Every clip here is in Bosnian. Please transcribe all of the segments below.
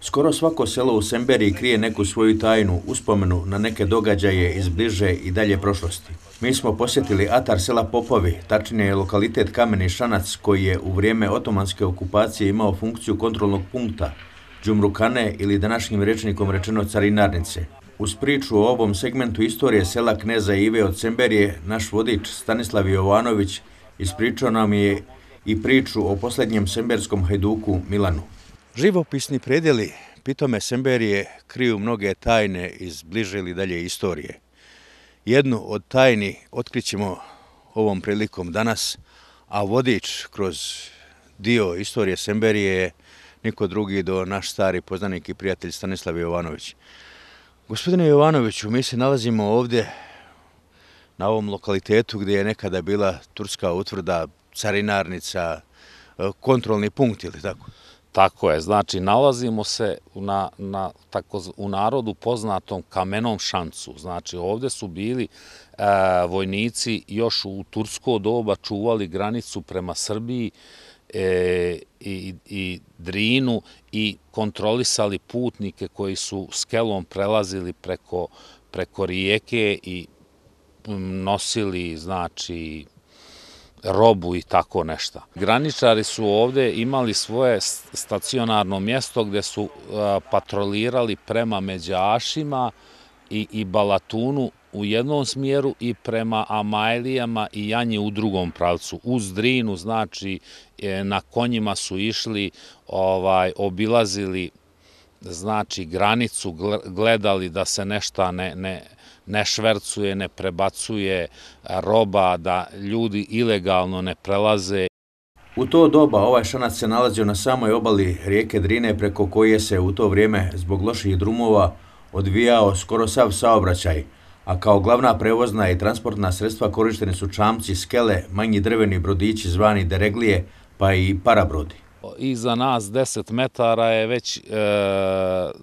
Skoro svako selo u Semberiji krije neku svoju tajnu, uspomenu na neke događaje iz bliže i dalje prošlosti. Mi smo posjetili atar sela Popovi, tačnije je lokalitet Kameni Šanac, koji je u vrijeme otomanske okupacije imao funkciju kontrolnog punkta, džumrukane ili današnjim rečnikom rečeno carinarnice. Uz priču o ovom segmentu istorije sela Kneza Ive od Semberije, naš vodič Stanislav Jovanović ispričao nam je i priču o posljednjem semberskom hajduku Milanu. Živopisni predjeli Pitome Semberije kriju mnoge tajne iz bliže ili dalje istorije. Jednu od tajni otkrićemo ovom prilikom danas, a vodič kroz dio istorije Semberije je niko drugi do naš stari poznanik i prijatelj Stanislav Jovanović. Gospodine Jovanoviću, mi se nalazimo ovdje na ovom lokalitetu gdje je nekada bila turska utvrda, carinarnica, kontrolni punkt, ili tako? Tako je, znači nalazimo se na, na, tako, u narodu poznatom kamenom šancu. Znači ovde su bili e, vojnici još u Tursko doba čuvali granicu prema Srbiji e, i, i Drinu i kontrolisali putnike koji su skelom prelazili preko, preko rijeke i nosili znači robu i tako nešto. Graničari su ovde imali svoje stacionarno mjesto gde su e, patrolirali prema Međašima i, i Balatunu u jednom smjeru i prema Amajlijama i Janji u drugom pravcu. Uz Drinu, znači, e, na konjima su išli, ovaj, obilazili znači granicu, gledali da se nešto ne, ne, ne švercuje, ne prebacuje e, roba, da ljudi ilegalno ne prelaze. U to doba ovaj šanac se nalazio na samoj obali rijeke Drine preko koje se u to vrijeme zbog loših drumova odvijao skoro sav saobraćaj, a kao glavna prevozna i transportna sredstva korišteni su čamci, skele, manji drveni brodići zvani dereglije, pa i parabrodi. Iza nas 10 metara je već e,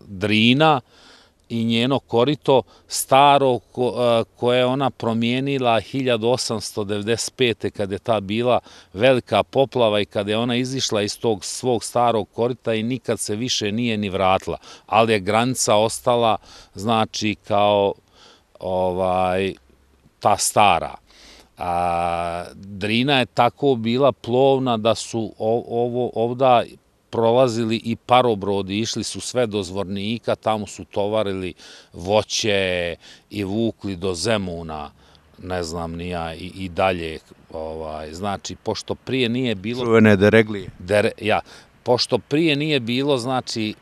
drina, i njeno korito staro e, koje je ona promijenila 1895. kada je ta bila velika poplava i kada je ona izišla iz tog svog starog korita i nikad se više nije ni vratila. Ali je granica ostala znači kao ovaj, ta stara. A, Drina je tako bila plovna da su ovo, ovda prolazili i parobrodi, išli su sve do Zvornika, tamo su tovarili voće i vukli do Zemuna, ne znam nija, i, i dalje. Ovaj, znači, pošto prije nije bilo... Čuvene dereglije. Dere, ja, pošto prije nije bilo, znači,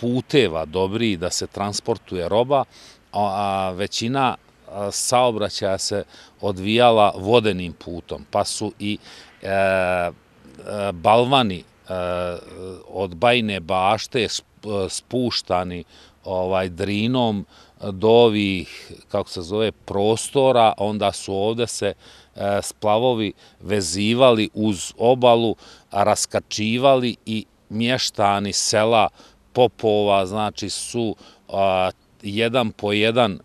puteva dobri da se transportuje roba, a, većina saobraćaja se odvijala vodenim putom, pa su i e, e, balvani Eh, od Bajne bašte eh, spuštani ovaj drinom do ovih, kako se zove, prostora, onda su ovde se eh, splavovi vezivali uz obalu, raskačivali i mještani sela Popova, znači su jedan po jedan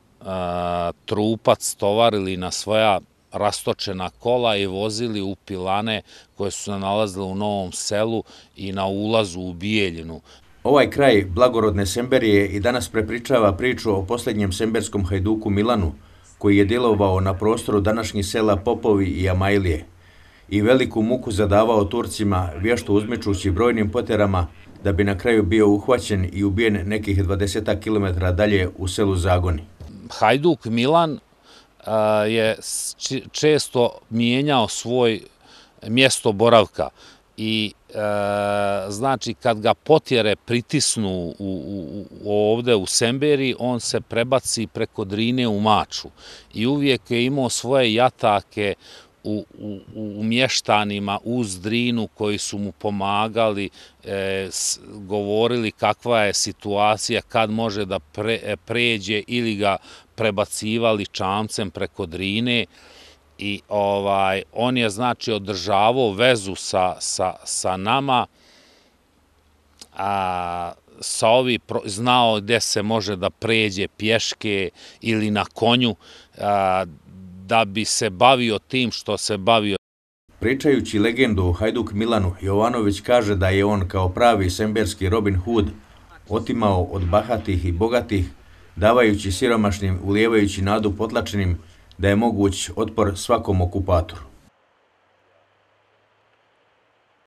trupac tovarili na svoja rastočena kola i vozili u pilane koje su se nalazile u Novom selu i na ulazu u Bijeljinu. Ovaj kraj blagorodne Semberije i danas prepričava priču o posljednjem semberskom hajduku Milanu, koji je djelovao na prostoru današnjih sela Popovi i Amajlije i veliku muku zadavao Turcima, vješto uzmičući brojnim poterama, da bi na kraju bio uhvaćen i ubijen nekih 20 km dalje u selu Zagoni. Hajduk Milan je često mijenjao svoj mjesto boravka i znači kad ga potjere pritisnu ovde u Semberi, on se prebaci preko drine u maču i uvijek je imao svoje jatake u mještanima uz drinu koji su mu pomagali, e, govorili kakva je situacija, kad može da e, pređe ili ga prebacivali čamcem preko Drine i ovaj, on je znači održavao vezu sa, sa, sa nama, a, sa ovi pro, znao gdje se može da pređe pješke ili na konju a, da bi se bavio tim što se bavio. Pričajući legendu o Hajduk Milanu, Jovanović kaže da je on kao pravi semberski Robin Hood otimao od bahatih i bogatih davajući siromašnim, ulijevajući nadu potlačenim da je moguć otpor svakom okupatoru.